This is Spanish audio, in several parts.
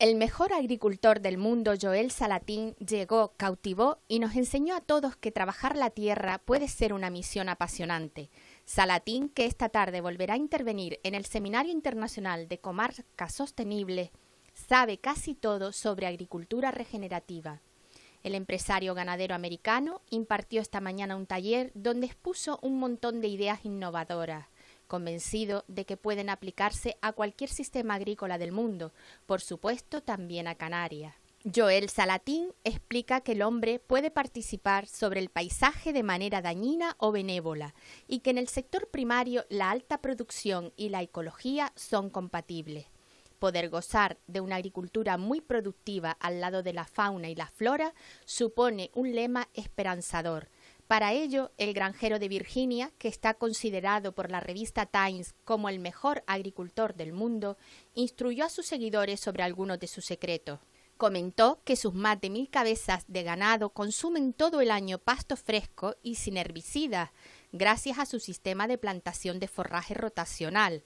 El mejor agricultor del mundo, Joel Salatín, llegó, cautivó y nos enseñó a todos que trabajar la tierra puede ser una misión apasionante. Salatín, que esta tarde volverá a intervenir en el Seminario Internacional de Comarca Sostenible, sabe casi todo sobre agricultura regenerativa. El empresario ganadero americano impartió esta mañana un taller donde expuso un montón de ideas innovadoras convencido de que pueden aplicarse a cualquier sistema agrícola del mundo, por supuesto también a Canarias. Joel Salatín explica que el hombre puede participar sobre el paisaje de manera dañina o benévola y que en el sector primario la alta producción y la ecología son compatibles. Poder gozar de una agricultura muy productiva al lado de la fauna y la flora supone un lema esperanzador para ello, el granjero de Virginia, que está considerado por la revista Times como el mejor agricultor del mundo, instruyó a sus seguidores sobre algunos de sus secretos. Comentó que sus más de mil cabezas de ganado consumen todo el año pasto fresco y sin herbicidas, gracias a su sistema de plantación de forraje rotacional.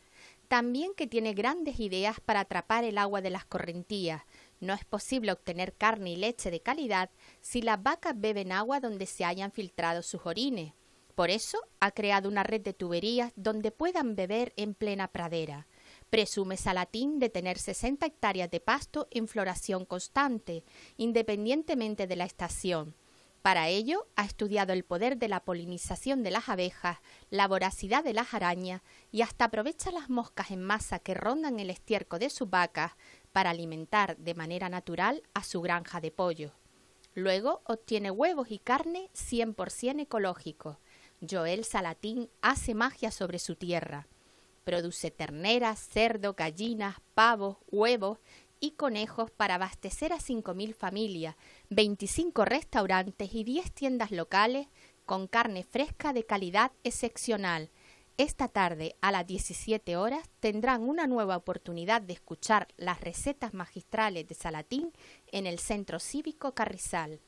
También que tiene grandes ideas para atrapar el agua de las correntías, no es posible obtener carne y leche de calidad si las vacas beben agua donde se hayan filtrado sus orines. Por eso ha creado una red de tuberías donde puedan beber en plena pradera. Presume Salatín de tener 60 hectáreas de pasto en floración constante, independientemente de la estación. Para ello, ha estudiado el poder de la polinización de las abejas, la voracidad de las arañas y hasta aprovecha las moscas en masa que rondan el estiércol de sus vacas para alimentar de manera natural a su granja de pollo. Luego obtiene huevos y carne 100% ecológicos. Joel Salatín hace magia sobre su tierra. Produce terneras, cerdo, gallinas, pavos, huevos y conejos para abastecer a 5.000 familias, 25 restaurantes y 10 tiendas locales con carne fresca de calidad excepcional. Esta tarde a las 17 horas tendrán una nueva oportunidad de escuchar las recetas magistrales de Salatín en el Centro Cívico Carrizal.